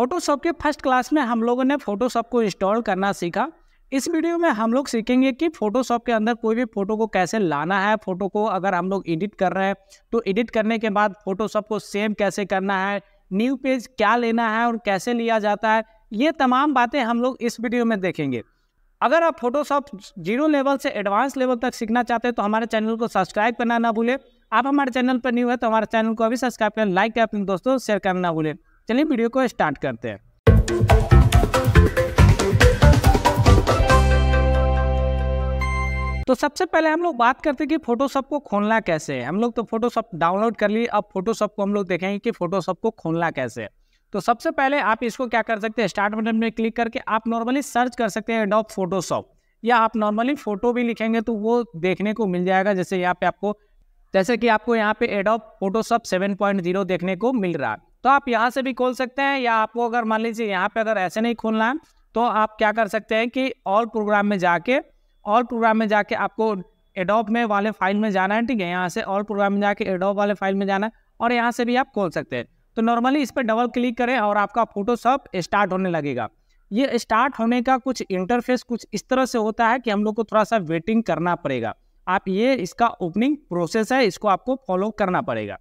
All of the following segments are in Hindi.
फ़ोटोशॉप के फर्स्ट क्लास में हम लोगों ने फ़ोटोशॉप को इंस्टॉल करना सीखा इस वीडियो में हम लोग सीखेंगे कि फ़ोटोशॉप के अंदर कोई भी फ़ोटो को कैसे लाना है फ़ोटो को अगर हम लोग एडिट कर रहे हैं तो एडिट करने के बाद फ़ोटोशॉप को सेम कैसे करना है न्यू पेज क्या लेना है और कैसे लिया जाता है ये तमाम बातें हम लोग इस वीडियो में देखेंगे अगर आप फोटोशॉप जीरो लेवल से एडवांस लेवल तक सीखना चाहते हैं तो हमारे चैनल को सब्सक्राइब करना ना भूलें आप हमारे चैनल पर न्यू है तो हमारे चैनल को अभी सब्सक्राइब करें लाइक करें अपने दोस्तों शेयर करना ना भूलें चलिए वीडियो को स्टार्ट करते हैं तो सबसे पहले हम लोग बात करते हैं कि फोटोशॉप को खोलना कैसे है हम लोग तो फोटोशॉप डाउनलोड कर लिए अब फोटोशॉप को हम लोग देखेंगे कि फोटोशॉप को खोलना कैसे है तो सबसे पहले आप इसको क्या कर सकते हैं स्टार्ट बटन में क्लिक करके आप नॉर्मली सर्च कर सकते हैं एडॉप फोटोशॉप या आप नॉर्मली फोटो भी लिखेंगे तो वो देखने को मिल जाएगा जैसे यहाँ पे आपको जैसे कि आपको यहाँ पे एडॉप फोटोशॉप सेवन देखने को मिल रहा है तो आप यहाँ से भी खोल सकते हैं या आपको अगर मान लीजिए यहाँ पे अगर ऐसे नहीं खोलना है तो आप क्या कर सकते हैं कि और प्रोग्राम में जाके और प्रोग्राम में जाके आपको एडोप में वाले फाइल में जाना है ठीक है यहाँ से और प्रोग्राम में जाके एडोप वाले फाइल में जाना है और यहाँ से भी आप खोल सकते हैं तो नॉर्मली इस पर डबल क्लिक करें और आपका फोटोशॉप स्टार्ट होने लगेगा ये स्टार्ट होने का कुछ इंटरफेस कुछ इस तरह से होता है कि हम लोग को थोड़ा सा वेटिंग करना पड़ेगा आप ये इसका ओपनिंग प्रोसेस है इसको आपको फॉलो करना पड़ेगा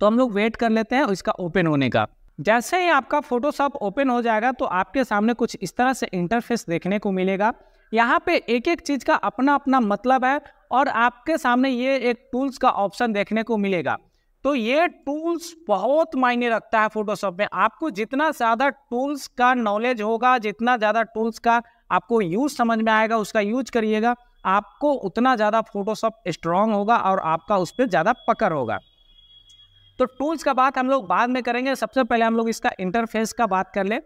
तो हम लोग वेट कर लेते हैं इसका ओपन होने का जैसे ही आपका फोटोशॉप ओपन हो जाएगा तो आपके सामने कुछ इस तरह से इंटरफेस देखने को मिलेगा यहाँ पे एक एक चीज़ का अपना अपना मतलब है और आपके सामने ये एक टूल्स का ऑप्शन देखने को मिलेगा तो ये टूल्स बहुत मायने रखता है फोटोशॉप में आपको जितना ज़्यादा टूल्स का नॉलेज होगा जितना ज़्यादा टूल्स का आपको यूज समझ में आएगा उसका यूज करिएगा आपको उतना ज़्यादा फोटोशॉप स्ट्रांग होगा और आपका उस पर ज़्यादा पकड़ होगा तो टूल्स का बात हम लोग बाद में करेंगे सबसे पहले हम लोग इसका इंटरफेस का बात कर ले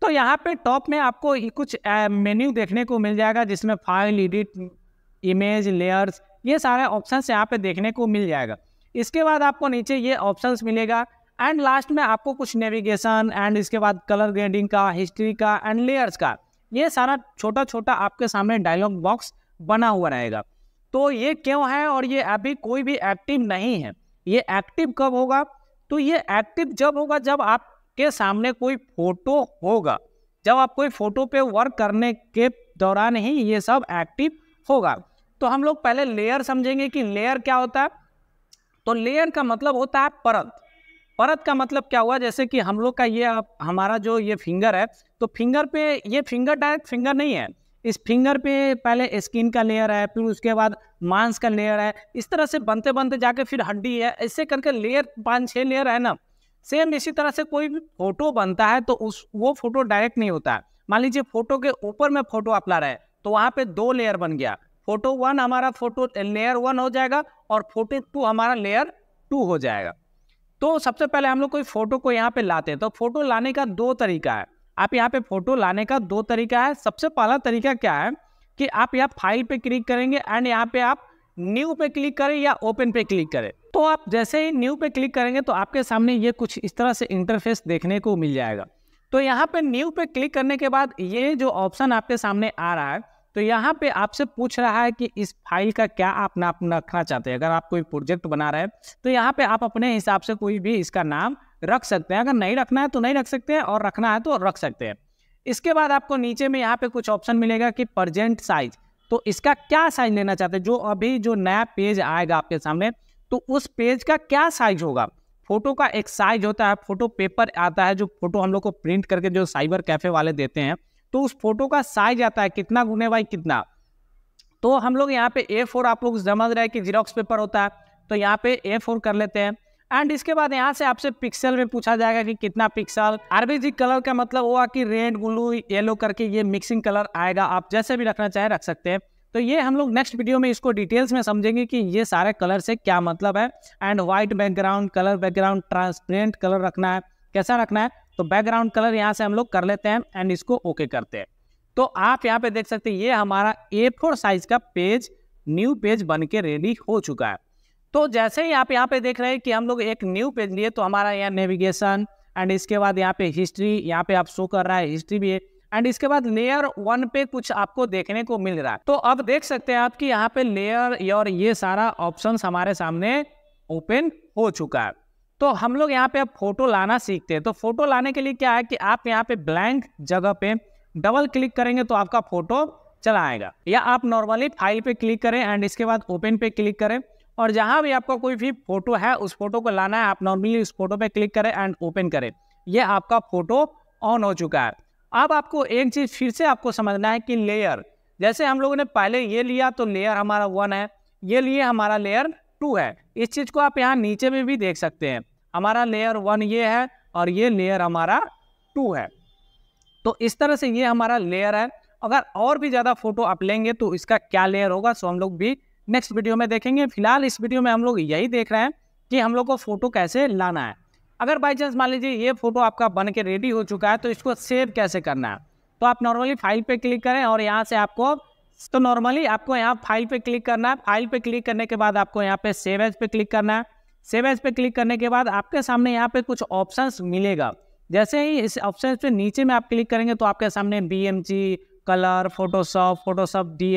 तो यहाँ पे टॉप में आपको कुछ मेन्यू देखने को मिल जाएगा जिसमें फाइल एडिट इमेज लेयर्स ये सारे ऑप्शंस यहाँ पे देखने को मिल जाएगा इसके बाद आपको नीचे ये ऑप्शंस मिलेगा एंड लास्ट में आपको कुछ नेविगेशन एंड इसके बाद कलर ग्रेडिंग का हिस्ट्री का एंड लेयर्स का ये सारा छोटा छोटा आपके सामने डायलॉग बॉक्स बना हुआ रहेगा तो ये क्यों है और ये अभी कोई भी एक्टिव नहीं है ये एक्टिव कब होगा तो ये एक्टिव जब होगा जब आपके सामने कोई फोटो होगा जब आप कोई फोटो पे वर्क करने के दौरान ही ये सब एक्टिव होगा तो हम लोग पहले लेयर समझेंगे कि लेयर क्या होता है तो लेयर का मतलब होता है परत परत का मतलब क्या हुआ जैसे कि हम लोग का ये हमारा जो ये फिंगर है तो फिंगर पे ये फिंगर डायरेक्ट फिंगर नहीं है इस फिंगर पे पहले स्किन का लेयर है फिर उसके बाद मांस का लेयर है इस तरह से बनते बनते जाके फिर हड्डी है ऐसे करके लेयर पाँच छः लेयर है ना सेम इसी तरह से कोई भी फोटो बनता है तो उस वो फोटो डायरेक्ट नहीं होता है मान लीजिए फोटो के ऊपर में फोटो ला रहे तो वहाँ पे दो लेयर बन गया फोटो वन हमारा फोटो लेयर वन हो जाएगा और फोटो टू हमारा लेयर टू हो जाएगा तो सबसे पहले हम लोग कोई फोटो को यहाँ पे लाते हैं तो फोटो लाने का दो तरीका है आप यहाँ पे फोटो लाने का दो तरीका है सबसे पहला तरीका क्या है कि आप यहाँ फाइल पे क्लिक करेंगे एंड यहाँ पे आप न्यू पे क्लिक करें या ओपन पे क्लिक करें तो आप जैसे ही न्यू पे क्लिक करेंगे तो आपके सामने ये कुछ इस तरह से इंटरफेस देखने को मिल जाएगा तो यहाँ पे न्यू पे क्लिक करने के बाद ये जो ऑप्शन आपके सामने आ रहा है तो यहाँ पे आपसे पूछ रहा है कि इस फाइल का क्या आप नाम रखना चाहते हैं अगर आप कोई प्रोजेक्ट बना रहे हैं तो यहाँ पे आप अपने हिसाब से कोई भी इसका नाम रख सकते हैं अगर नहीं रखना है तो नहीं रख सकते हैं और रखना है तो रख सकते हैं इसके बाद आपको नीचे में यहाँ पे कुछ ऑप्शन मिलेगा कि प्रजेंट साइज तो इसका क्या साइज लेना चाहते हैं जो अभी जो नया पेज आएगा आपके सामने तो उस पेज का क्या साइज होगा फोटो का एक साइज होता है फोटो पेपर आता है जो फोटो हम लोग को प्रिंट करके जो साइबर कैफे वाले देते हैं तो उस फोटो का साइज आता है कितना गुने बाई कितना तो हम लोग यहाँ पे ए फोर आप लोग समझ रहे हैं कि जीरोक्स पेपर होता है तो यहाँ पे ए फोर कर लेते हैं एंड इसके बाद यहाँ से आपसे पिक्सल में पूछा जाएगा कि कितना पिक्सल आरबीजी कलर का मतलब हुआ कि रेड ब्लू येलो करके ये मिक्सिंग कलर आएगा आप जैसे भी रखना चाहे रख सकते हैं तो ये हम लोग नेक्स्ट वीडियो में इसको डिटेल्स में समझेंगे कि ये सारे कलर से क्या मतलब है and white background colour background transparent colour रखना है कैसा रखना है तो बैकग्राउंड कलर यहाँ से हम लोग कर लेते हैं एंड इसको ओके okay करते हैं तो आप यहाँ पे देख सकते हैं ये हमारा ए फोर साइज का पेज न्यू पेज बन के रेडी हो चुका है तो जैसे ही आप यहाँ पे देख रहे हैं कि हम लोग एक न्यू पेज लिए तो हमारा यहाँ नेविगेशन एंड इसके बाद यहाँ पे हिस्ट्री यहाँ पे आप शो कर रहा है हिस्ट्री भी है एंड इसके बाद लेयर वन पे कुछ आपको देखने को मिल रहा है तो अब देख सकते हैं आप कि यहाँ पे लेयर और ये सारा ऑप्शन हमारे सामने ओपन हो चुका है तो हम लोग यहाँ पे अब फोटो लाना सीखते हैं तो फोटो लाने के लिए क्या है कि आप यहाँ पे ब्लैंक जगह पे डबल क्लिक करेंगे तो आपका फोटो चला आएगा या आप नॉर्मली फाइल पे क्लिक करें एंड इसके बाद ओपन पे क्लिक करें और जहाँ भी आपका कोई भी फोटो है उस फोटो को लाना है आप नॉर्मली उस फोटो पर क्लिक करें एंड ओपन करें यह आपका फोटो ऑन हो चुका है अब आपको एक चीज़ फिर से आपको समझना है कि लेयर जैसे हम लोगों ने पहले ये लिया तो लेयर हमारा वन है ये लिए हमारा लेयर टू है इस चीज़ को आप यहाँ नीचे में भी देख सकते हैं हमारा लेयर वन ये है और ये लेयर हमारा टू है तो इस तरह से ये हमारा लेयर है अगर और भी ज़्यादा फोटो आप लेंगे तो इसका क्या लेयर होगा सो हम लोग भी नेक्स्ट वीडियो में देखेंगे फिलहाल इस वीडियो में हम लोग यही देख रहे हैं कि हम लोग को फोटो कैसे लाना है अगर बाई चांस मान लीजिए ये फोटो आपका बन के रेडी हो चुका है तो इसको सेव कैसे करना है तो आप नॉर्मली फाइल पे क्लिक करें और यहाँ से आपको तो नॉर्मली आपको यहाँ फाइल पे क्लिक करना है फाइल पे क्लिक करने के बाद आपको यहाँ पे सेव एज पे क्लिक करना है सेव एज पे क्लिक करने के बाद आपके सामने यहाँ पे कुछ ऑप्शंस मिलेगा जैसे ही इस ऑप्शन पे नीचे में आप क्लिक करेंगे तो आपके सामने B colour Photoshop Photoshop D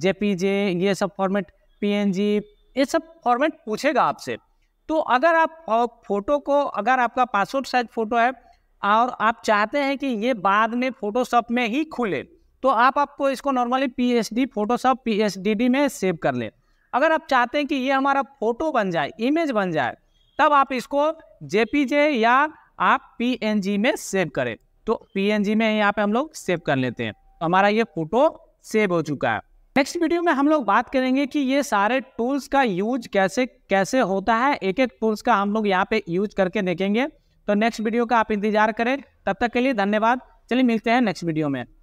JPG ये सब फॉर्मेट पीएनजी ये सब फॉर्मेट पूछेगा आपसे तो अगर आप फोटो को अगर आपका पासपोर्ट साइज फोटो है और आप चाहते हैं कि ये बाद में फोटोशॉप में ही खुले तो आप आपको इसको normally P H D Photoshop P H D D में सेव कर लें अगर आप चाहते हैं कि ये हमारा फोटो बन जाए इमेज बन जाए तब आप इसको जे या आप पी एन जी में सेव करें तो पी एन जी में यहाँ पे हम लोग सेव कर लेते हैं तो हमारा ये फोटो सेव हो चुका है नेक्स्ट वीडियो में हम लोग बात करेंगे कि ये सारे टूल्स का यूज कैसे कैसे होता है एक एक टूल्स का हम लोग यहाँ पे यूज करके देखेंगे तो नेक्स्ट वीडियो का आप इंतजार करें तब तक के लिए धन्यवाद चलिए मिलते हैं नेक्स्ट वीडियो में